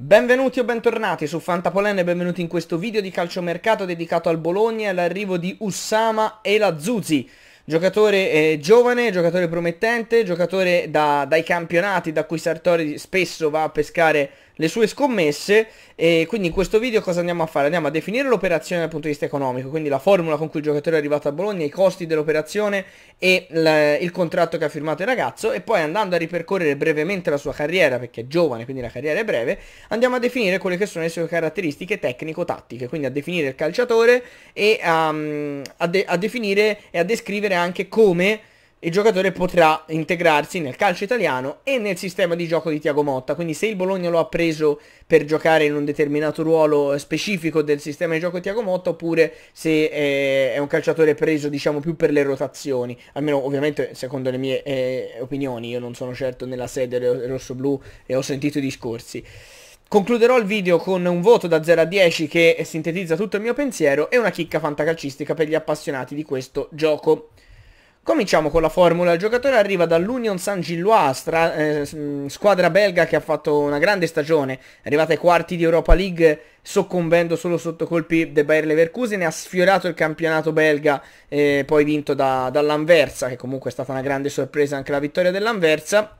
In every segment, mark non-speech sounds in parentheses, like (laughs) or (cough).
Benvenuti o bentornati su Fantapolen e benvenuti in questo video di calciomercato dedicato al Bologna e all'arrivo di Usama e la Zuzi. Giocatore eh, giovane, giocatore promettente, giocatore da, dai campionati da cui Sartori spesso va a pescare le sue scommesse e quindi in questo video cosa andiamo a fare? Andiamo a definire l'operazione dal punto di vista economico, quindi la formula con cui il giocatore è arrivato a Bologna, i costi dell'operazione e il contratto che ha firmato il ragazzo e poi andando a ripercorrere brevemente la sua carriera, perché è giovane quindi la carriera è breve, andiamo a definire quelle che sono le sue caratteristiche tecnico-tattiche, quindi a definire il calciatore e a, mm, a, de a definire e a descrivere anche come il giocatore potrà integrarsi nel calcio italiano e nel sistema di gioco di Tiago Motta. Quindi se il Bologna lo ha preso per giocare in un determinato ruolo specifico del sistema di gioco di Tiago Motta oppure se eh, è un calciatore preso diciamo più per le rotazioni, almeno ovviamente secondo le mie eh, opinioni, io non sono certo nella sede rosso-blu e ho sentito i discorsi. Concluderò il video con un voto da 0 a 10 che sintetizza tutto il mio pensiero e una chicca fantacalcistica per gli appassionati di questo gioco. Cominciamo con la formula, il giocatore arriva dall'Union Saint-Gilloise, eh, mm, squadra belga che ha fatto una grande stagione, è arrivata ai quarti di Europa League soccombendo solo sotto colpi del Bayer Leverkusen, ha sfiorato il campionato belga eh, poi vinto da, dall'Anversa, che comunque è stata una grande sorpresa anche la vittoria dell'Anversa.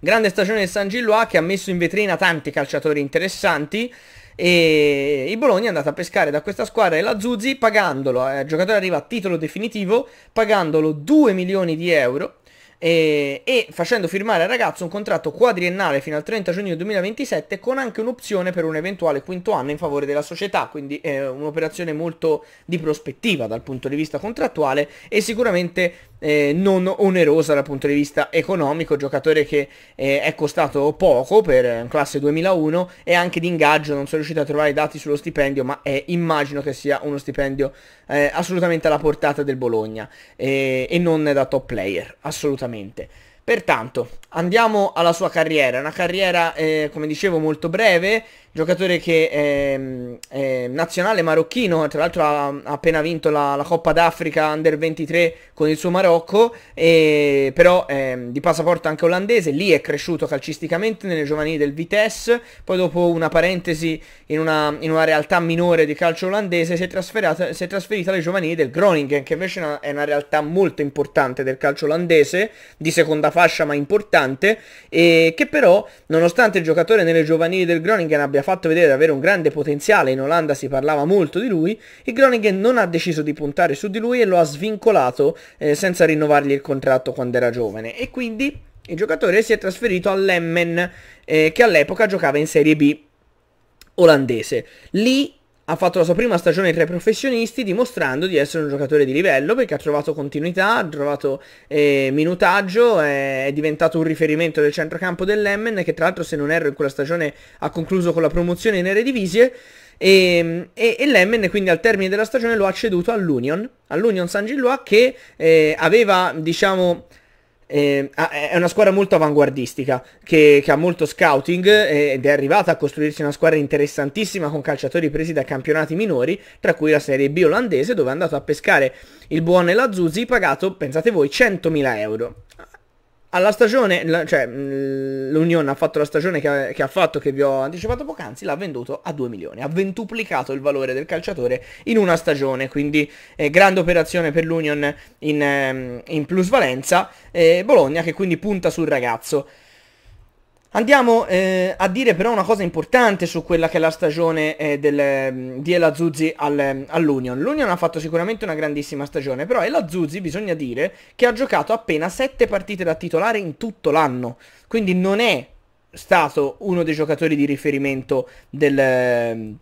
Grande stagione del saint Gilloa che ha messo in vetrina tanti calciatori interessanti. E il Bologna è andato a pescare da questa squadra e la Zuzzi pagandolo, eh, il giocatore arriva a titolo definitivo, pagandolo 2 milioni di euro e, facendo firmare al ragazzo un contratto quadriennale fino al 30 giugno 2027 con anche un'opzione per un eventuale quinto anno in favore della società, quindi è eh, un'operazione molto di prospettiva dal punto di vista contrattuale e sicuramente eh, non onerosa dal punto di vista economico, giocatore che eh, è costato poco per eh, classe 2001 e anche di ingaggio, non sono riuscito a trovare i dati sullo stipendio, ma è, eh, immagino che sia uno stipendio eh, assolutamente alla portata del Bologna eh, e non da top player, assolutamente. Pertanto, andiamo alla sua carriera, una carriera, come dicevo, molto breve, giocatore che è, ehm, è nazionale marocchino, tra l'altro ha, ha, appena vinto la, la, Coppa d'Africa Under 23 con il suo Marocco, e, però è, ehm, di passaporto anche olandese, lì è cresciuto calcisticamente nelle giovanili del Vitesse, poi dopo una parentesi in una, in una realtà minore di calcio olandese si è, si è trasferito alle giovanili del Groningen, che invece è una, è una realtà molto importante del calcio olandese, di seconda fascia ma importante, e che però nonostante il giocatore nelle giovanili del Groningen abbia ha fatto vedere di avere un grande potenziale, in Olanda si parlava molto di lui, e Groningen non ha deciso di puntare su di lui e lo ha svincolato eh, senza rinnovargli il contratto quando era giovane. E quindi il giocatore si è trasferito all'Emmen, eh, che all'epoca giocava in Serie B olandese. Lì ha fatto la sua prima stagione tra i professionisti dimostrando di essere un giocatore di livello perché ha trovato continuità, ha trovato eh, minutaggio, eh, è, diventato un riferimento del centrocampo dell'Emmen che tra l'altro se non erro in quella stagione ha concluso con la promozione in Eredivisie e, ehm, e, e l'Emmen quindi al termine della stagione lo ha ceduto all'Union, all'Union San Gilloa che eh, aveva diciamo eh, è una squadra molto avanguardistica che, che ha molto scouting eh, ed è arrivata a costruirsi una squadra interessantissima con calciatori presi da campionati minori, tra cui la Serie B olandese dove è andato a pescare il buon Lazzuzi pagato, pensate voi, 100.000 euro alla stagione, cioè mm, l'Unione ha fatto la stagione che ha, che ha, fatto, che vi ho anticipato poc'anzi, l'ha venduto a 2 milioni, ha ventuplicato il valore del calciatore in una stagione, quindi eh, grande operazione per l'Union in, ehm, in plusvalenza, eh, Bologna che quindi punta sul ragazzo. Andiamo eh, a dire però una cosa importante su quella che è la stagione eh, del, mm, di El Azuzzi al, mm, all'Union. L'Union ha fatto sicuramente una grandissima stagione, però El Azuzzi bisogna dire che ha giocato appena 7 partite da titolare in tutto l'anno, quindi non è stato uno dei giocatori di riferimento del mm,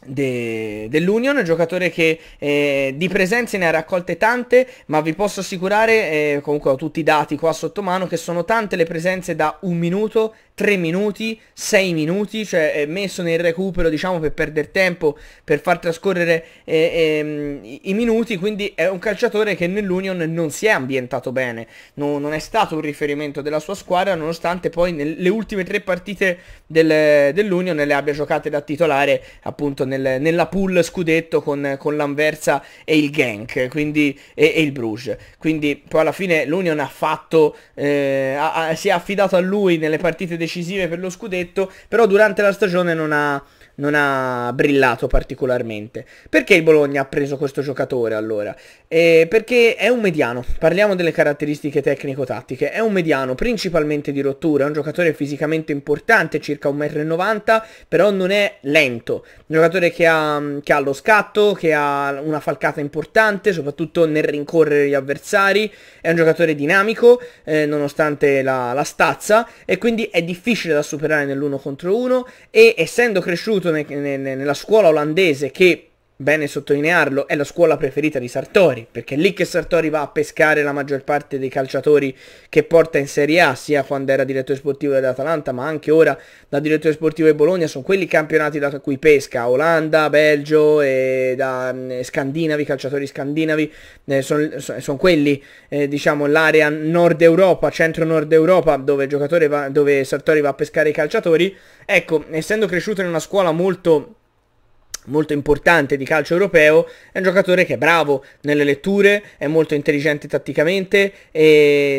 De, dell'Union, giocatore che eh, di presenze ne ha raccolte tante, ma vi posso assicurare, eh, comunque ho tutti i dati qua sotto mano, che sono tante le presenze da un minuto 3 minuti, 6 minuti, cioè è eh, messo nel recupero diciamo per perdere tempo, per far trascorrere eh, eh, i minuti, quindi è un calciatore che nell'Union non si è ambientato bene, no, non è stato un riferimento della sua squadra nonostante poi nelle ultime tre partite del, dell'Union le abbia giocate da titolare appunto nel, nella pool scudetto con, con l'Anversa e il Genk quindi, e, e, il Bruges, quindi poi alla fine l'Union ha fatto, eh, ha, si è affidato a lui nelle partite decisive decisive per lo scudetto, però durante la stagione non ha non ha brillato particolarmente. Perché il Bologna ha preso questo giocatore allora? Eh, perché è un mediano, parliamo delle caratteristiche tecnico-tattiche, è un mediano principalmente di rottura, è un giocatore fisicamente importante, circa 1,90 m, però non è lento, un giocatore che ha, che ha lo scatto, che ha una falcata importante, soprattutto nel rincorrere gli avversari, è un giocatore dinamico, eh, nonostante la, la stazza, e quindi è difficile da superare nell'uno contro uno, e essendo cresciuto avvenuto ne, ne, nella scuola olandese che bene sottolinearlo, è la scuola preferita di Sartori, perché è lì che Sartori va a pescare la maggior parte dei calciatori che porta in Serie A, sia quando era direttore sportivo dell'Atalanta, ma anche ora da direttore sportivo di Bologna, sono quelli campionati da cui pesca, Olanda, Belgio, e da, eh, Scandinavi, calciatori scandinavi, eh, sono son quelli, eh, diciamo, l'area nord Europa, centro-nord Europa, dove, va, dove Sartori va a pescare i calciatori, ecco, essendo cresciuto in una scuola molto molto importante di calcio europeo, è un giocatore che è bravo nelle letture, è molto intelligente tatticamente,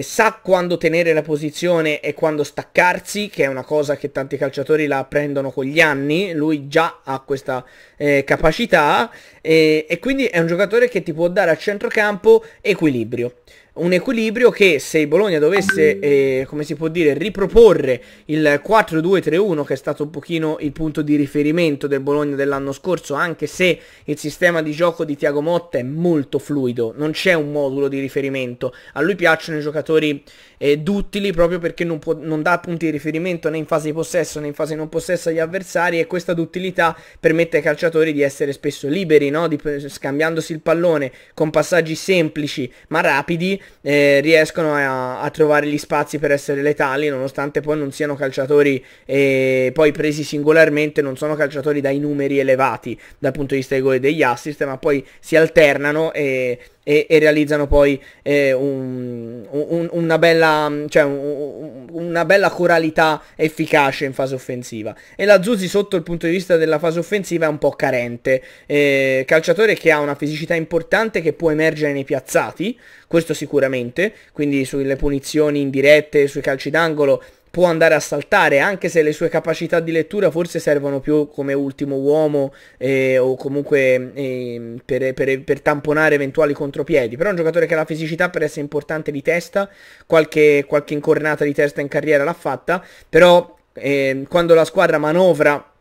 sa quando tenere la posizione e quando staccarsi, che è una cosa che tanti calciatori la apprendono con gli anni, lui già ha questa eh, capacità e, e quindi è un giocatore che ti può dare a centrocampo equilibrio un equilibrio che se il Bologna dovesse, eh, come si può dire, riproporre il 4-2-3-1 che è stato un pochino il punto di riferimento del Bologna dell'anno scorso, anche se il sistema di gioco di Tiago Motta è molto fluido, non c'è un modulo di riferimento, a lui piacciono i giocatori eh, duttili proprio perché non, può, non, dà punti di riferimento né in fase di possesso né in fase non possesso agli avversari e questa duttilità permette ai calciatori di essere spesso liberi, no? di, scambiandosi il pallone con passaggi semplici ma rapidi eh, riescono a, a, trovare gli spazi per essere letali nonostante poi non siano calciatori eh, poi presi singolarmente, non sono calciatori dai numeri elevati dal punto di vista dei gol e degli assist ma poi si alternano e, e, e realizzano poi eh, un, un, una bella bella, cioè, una bella coralità efficace in fase offensiva. E la Zuzzi sotto il punto di vista della fase offensiva è un po' carente. Eh, calciatore che ha una fisicità importante che può emergere nei piazzati, questo sicuramente, quindi sulle punizioni indirette, sui calci d'angolo può andare a saltare, anche se le sue capacità di lettura forse servono più come ultimo uomo eh, o comunque eh, per, per, per, tamponare eventuali contropiedi. Però è un giocatore che ha la fisicità per essere importante di testa, qualche, qualche incornata di testa in carriera l'ha fatta, però eh, quando la squadra manovra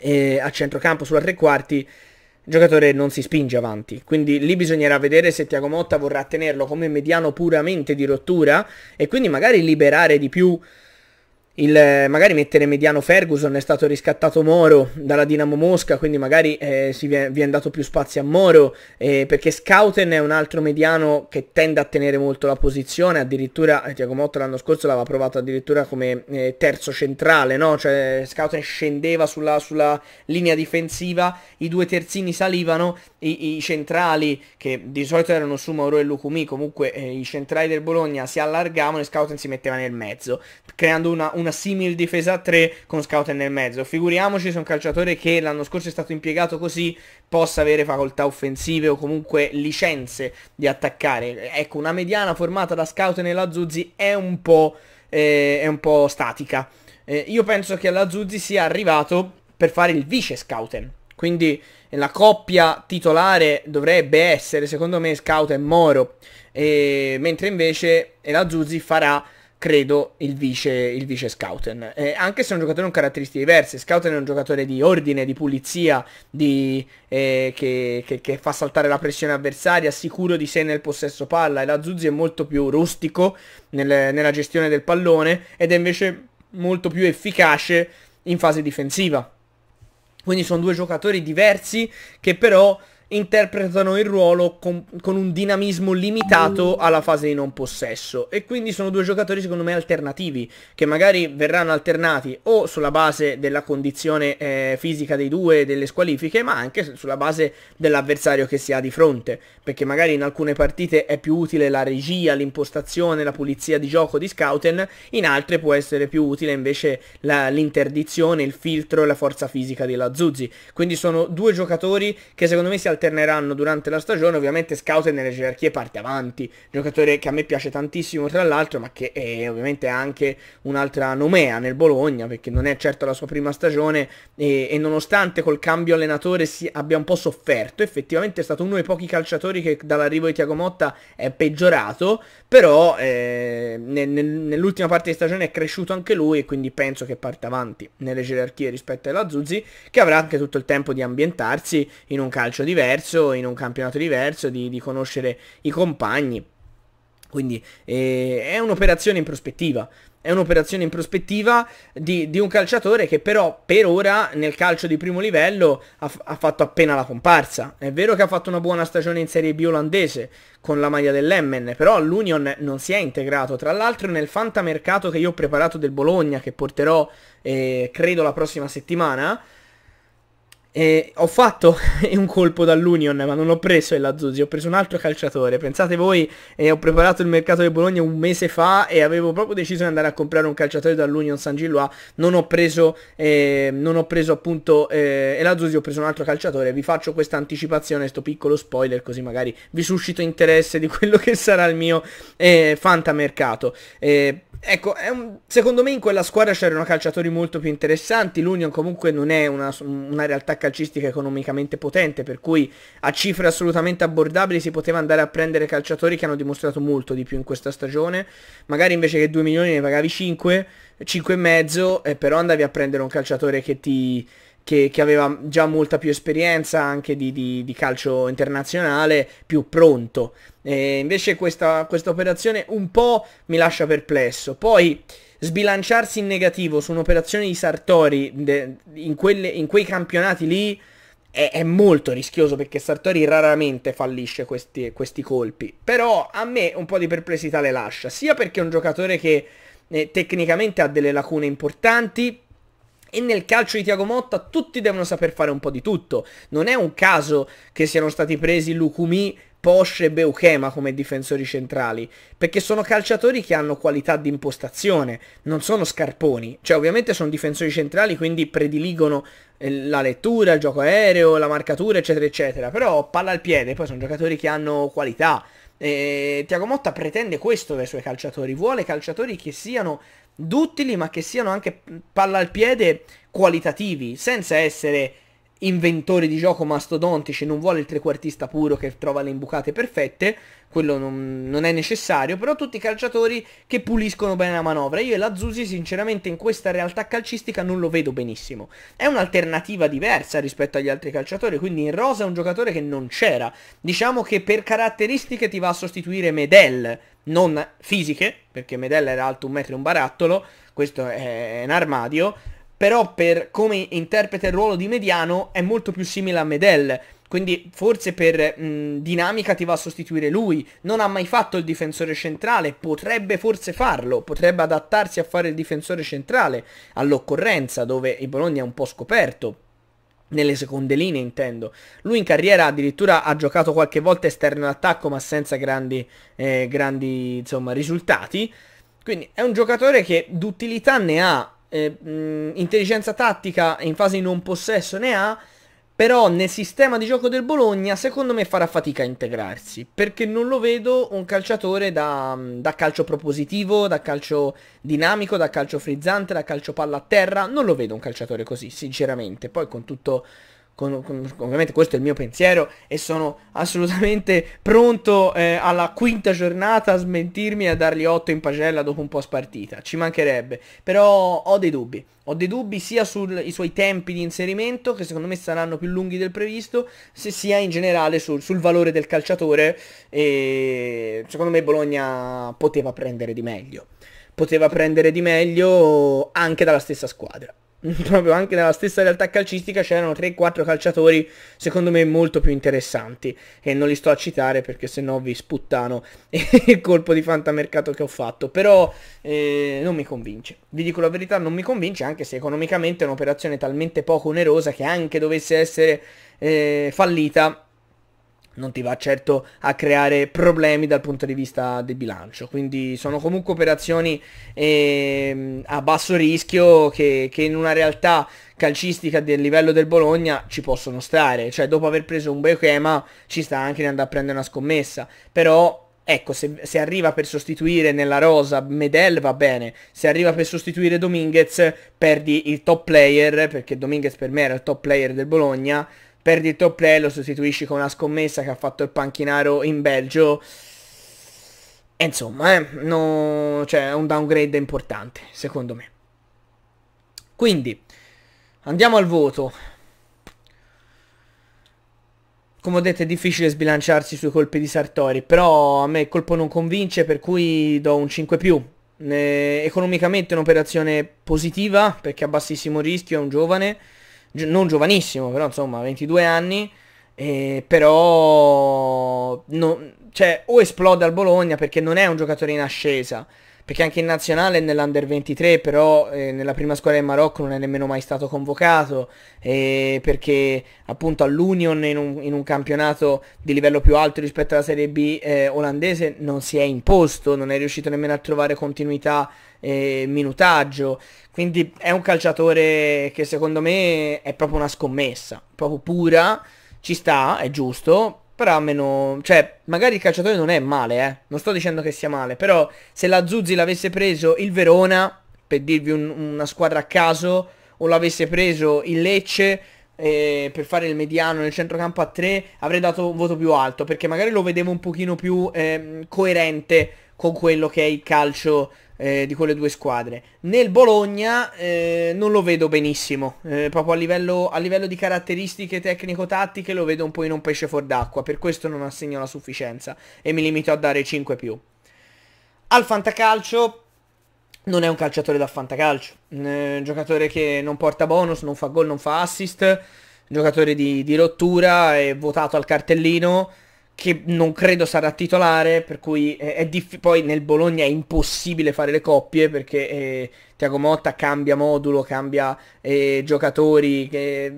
eh, a centrocampo sulla tre quarti, il giocatore non si spinge avanti. Quindi lì bisognerà vedere se Tiago Motta vorrà tenerlo come mediano puramente di rottura e quindi magari liberare di più il, eh, magari mettere mediano Ferguson, è stato riscattato Moro dalla Dinamo Mosca, quindi magari eh, si viene, viene, dato più spazio a Moro, eh, perché Scouten è un altro mediano che tende a tenere molto la posizione, addirittura eh, Tiago Motta l'anno scorso l'aveva provato addirittura come eh, terzo centrale, no? cioè Scouten scendeva sulla, sulla, linea difensiva, i due terzini salivano, i, i, centrali che di solito erano su Mauro e Lucumi, comunque eh, i centrali del Bologna si allargavano e Scouten si metteva nel mezzo, creando una, una una simile difesa a 3 con Scouten nel mezzo. Figuriamoci se un calciatore che l'anno scorso è stato impiegato così possa avere facoltà offensive o comunque licenze di attaccare. Ecco, una mediana formata da Scouten e la Zuzzi è un po', eh, è un po statica. Eh, io penso che la Zuzzi sia arrivato per fare il vice Scouten. Quindi la coppia titolare dovrebbe essere, secondo me, Scouten e Moro. E, mentre invece la Zuzzi farà credo, il vice, il vice Scouten. Eh, anche se è un giocatore con caratteristiche diverse, Scouten è un giocatore di ordine, di pulizia, di, eh, che, che, che, fa saltare la pressione avversaria, sicuro di sé nel possesso palla, e la Zuzzi è molto più rustico nel, nella gestione del pallone ed è invece molto più efficace in fase difensiva. Quindi sono due giocatori diversi che però interpretano il ruolo con, con, un dinamismo limitato mm. alla fase di non possesso e quindi sono due giocatori secondo me alternativi che magari verranno alternati o sulla base della condizione eh, fisica dei due delle squalifiche ma anche sulla base dell'avversario che si ha di fronte perché magari in alcune partite è più utile la regia, l'impostazione, la pulizia di gioco di Scouten in altre può essere più utile invece l'interdizione, il filtro e la forza fisica della Zuzzi quindi sono due giocatori che secondo me si alternano alterneranno durante la stagione, ovviamente Scouten nelle gerarchie parte avanti, giocatore che a me piace tantissimo tra l'altro, ma che è ovviamente anche un'altra nomea nel Bologna, perché non è certo la sua prima stagione e, e nonostante col cambio allenatore si abbia un po' sofferto, effettivamente è stato uno dei pochi calciatori che dall'arrivo di Tiago Motta è peggiorato, però eh, nel, nel, nell'ultima parte di stagione è cresciuto anche lui e quindi penso che parte avanti nelle gerarchie rispetto alla Zuzzi, che avrà anche tutto il tempo di ambientarsi in un calcio diverso diverso, in un campionato diverso, di, di conoscere i compagni. Quindi eh, è un'operazione in prospettiva. È un'operazione in prospettiva di, di, un calciatore che però per ora nel calcio di primo livello ha, ha, fatto appena la comparsa. È vero che ha fatto una buona stagione in Serie B olandese con la maglia dell'Emmen, però l'Union non si è integrato. Tra l'altro nel fantamercato che io ho preparato del Bologna, che porterò eh, credo la prossima settimana, e ho fatto (laughs) un colpo dall'Union, ma non ho preso il Lazzusi, ho preso un altro calciatore. Pensate voi, eh, ho preparato il mercato del Bologna un mese fa e avevo proprio deciso di andare a comprare un calciatore dall'Union San Gilloa. Non ho preso, eh, non ho preso appunto eh, Lazzusi, ho preso un altro calciatore. Vi faccio questa anticipazione, questo piccolo spoiler, così magari vi suscito interesse di quello (laughs) che sarà il mio eh, fantamercato. Eh, Ecco, un, secondo me in quella squadra c'erano calciatori molto più interessanti, l'Union comunque non è una, una, realtà calcistica economicamente potente, per cui a cifre assolutamente abbordabili si poteva andare a prendere calciatori che hanno dimostrato molto di più in questa stagione, magari invece che 2 milioni ne pagavi 5, 5 e mezzo, eh, però andavi a prendere un calciatore che ti, che, che, aveva già molta più esperienza anche di, di, di calcio internazionale, più pronto. E invece questa, questa operazione un po' mi lascia perplesso. Poi sbilanciarsi in negativo su un'operazione di Sartori de, in, quelle, in, quei campionati lì è, è, molto rischioso perché Sartori raramente fallisce questi, questi colpi. Però a me un po' di perplessità le lascia, sia perché è un giocatore che eh, tecnicamente ha delle lacune importanti, e nel calcio di Tiago Motta tutti devono saper fare un po' di tutto. Non è un caso che siano stati presi Lukumi, Porsche e Beuchema come difensori centrali, perché sono calciatori che hanno qualità di impostazione, non sono scarponi. Cioè ovviamente sono difensori centrali, quindi prediligono eh, la lettura, il gioco aereo, la marcatura, eccetera, eccetera. Però palla al piede, poi sono giocatori che hanno qualità. E Tiago Motta pretende questo dai suoi calciatori, vuole calciatori che siano duttili ma che siano anche palla al piede qualitativi, senza essere inventori di gioco mastodontici, non vuole il trequartista puro che trova le imbucate perfette, quello non, non è necessario, però tutti i calciatori che puliscono bene la manovra. Io e la Zusi sinceramente in questa realtà calcistica non lo vedo benissimo. È un'alternativa diversa rispetto agli altri calciatori, quindi in rosa è un giocatore che non c'era. Diciamo che per caratteristiche ti va a sostituire Medel non fisiche, perché Medella era alto un metro e un barattolo, questo è un armadio, però per come interpreta il ruolo di mediano è molto più simile a Medell, quindi forse per mh, dinamica ti va a sostituire lui, non ha mai fatto il difensore centrale, potrebbe forse farlo, potrebbe adattarsi a fare il difensore centrale all'occorrenza dove il Bologna è un po' scoperto nelle seconde linee intendo. Lui in carriera addirittura ha giocato qualche volta esterno d'attacco ma senza grandi, eh, grandi insomma, risultati. Quindi è un giocatore che d'utilità ne ha, eh, mh, intelligenza tattica in fase di non possesso ne ha, però nel sistema di gioco del Bologna secondo me farà fatica a integrarsi, perché non lo vedo un calciatore da, mm, da calcio propositivo, da calcio dinamico, da calcio frizzante, da calcio palla a terra, non lo vedo un calciatore così, sinceramente. Poi con tutto con, con, ovviamente questo è il mio pensiero e sono assolutamente pronto eh, alla quinta giornata a smentirmi e a dargli 8 in pagella dopo un po' spartita, ci mancherebbe, però ho dei dubbi, ho dei dubbi sia sui suoi tempi di inserimento, che secondo me saranno più lunghi del previsto, se sia in generale sul, sul valore del calciatore e secondo me Bologna poteva prendere di meglio, poteva prendere di meglio anche dalla stessa squadra. (laughs) proprio anche nella stessa realtà calcistica c'erano 3-4 calciatori secondo me molto più interessanti e non li sto a citare perché sennò vi sputtano (laughs) il colpo di fantamercato che ho fatto però eh, non mi convince vi dico la verità non mi convince anche se economicamente è un'operazione talmente poco onerosa che anche dovesse essere eh, fallita non ti va certo a creare problemi dal punto di vista del bilancio. Quindi sono comunque operazioni eh, a basso rischio che, che in una realtà calcistica del livello del Bologna ci possono stare. Cioè dopo aver preso un Beochema ci sta anche di andare a prendere una scommessa. Però Ecco, se, se, arriva per sostituire nella rosa Medel va bene, se arriva per sostituire Dominguez perdi il top player, perché Dominguez per me era il top player del Bologna, perdi il top play, lo sostituisci con una scommessa che ha fatto il panchinaro in Belgio. E insomma, eh, no, cioè, è un downgrade importante, secondo me. Quindi, andiamo al voto. Come ho detto è difficile sbilanciarsi sui colpi di Sartori, però a me il colpo non convince, per cui do un 5 eh, economicamente è un'operazione positiva, perché ha bassissimo rischio, è un giovane non giovanissimo, però insomma 22 anni, eh, però no, cioè, o esplode al Bologna perché non è un giocatore in ascesa, perché anche in nazionale nell'Under 23, però eh, nella prima squadra in Marocco non è nemmeno mai stato convocato, eh, perché appunto all'Union in un, in un, campionato di livello più alto rispetto alla Serie B eh, olandese non si è imposto, non è riuscito nemmeno a trovare continuità eh, minutaggio. Quindi è un calciatore che secondo me è proprio una scommessa, proprio pura, ci sta, è giusto, però almeno, cioè, magari il calciatore non è male, eh. Non sto dicendo che sia male, però se la Zuzzi l'avesse preso il Verona, per dirvi un, una squadra a caso, o l'avesse preso il Lecce, eh, per fare il mediano nel centrocampo a 3 avrei dato un voto più alto perché magari lo vedevo un pochino più eh, coerente con quello che è il calcio eh, di quelle due squadre. Nel Bologna eh, non lo vedo benissimo, eh, proprio a livello, a livello, di caratteristiche tecnico-tattiche lo vedo un po' in un pesce fuor d'acqua, per questo non assegno la sufficienza e mi limito a dare 5 più. Al Fantacalcio non è un calciatore da Fantacalcio, un eh, giocatore che non porta bonus, non fa gol, non fa assist, giocatore di, di rottura, è votato al cartellino che non credo sarà titolare, per cui è, è diff- poi nel Bologna è impossibile fare le coppie perché eh, Tiago Motta cambia modulo, cambia eh, giocatori 4-5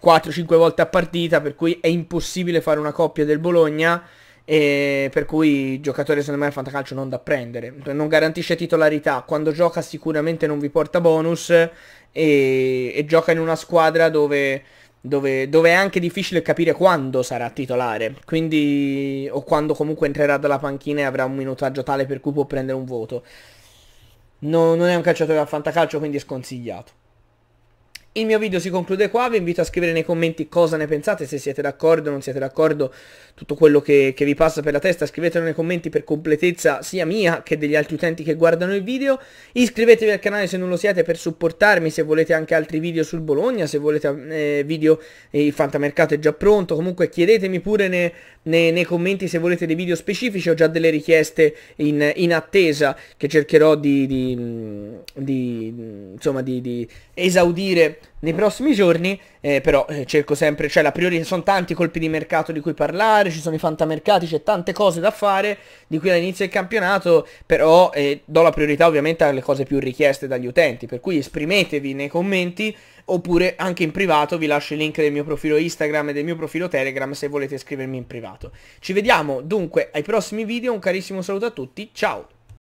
mm, volte a partita, per cui è impossibile fare una coppia del Bologna. E per cui giocatore secondo me al fantacalcio non da prendere cioè, non garantisce titolarità quando gioca sicuramente non vi porta bonus e, e gioca in una squadra dove dove, dove, è anche difficile capire quando sarà titolare, quindi o quando comunque entrerà dalla panchina e avrà un minutaggio tale per cui può prendere un voto. No, non è un calciatore a fantacalcio, quindi è sconsigliato. Il mio video si conclude qua, vi invito a scrivere nei commenti cosa ne pensate, se siete d'accordo, o non siete d'accordo, tutto quello che, che, vi passa per la testa, scrivetelo nei commenti per completezza sia mia che degli altri utenti che guardano il video, iscrivetevi al canale se non lo siete per supportarmi, se volete anche altri video sul Bologna, se volete eh, video, eh, il fantamercato è già pronto, comunque chiedetemi pure ne, ne, nei commenti se volete dei video specifici, ho già delle richieste in, in attesa che cercherò di, di, di, insomma, di esaudire nei prossimi giorni, eh, però eh, cerco sempre, cioè la priorità, sono tanti colpi di mercato di cui parlare, ci sono i fantamercati, c'è tante cose da fare di qui all'inizio del campionato, però eh, do la priorità ovviamente alle cose più richieste dagli utenti, per cui esprimetevi nei commenti oppure anche in privato vi lascio il link del mio profilo Instagram e del mio profilo Telegram se volete scrivermi in privato. Ci vediamo dunque ai prossimi video, un carissimo saluto a tutti, ciao!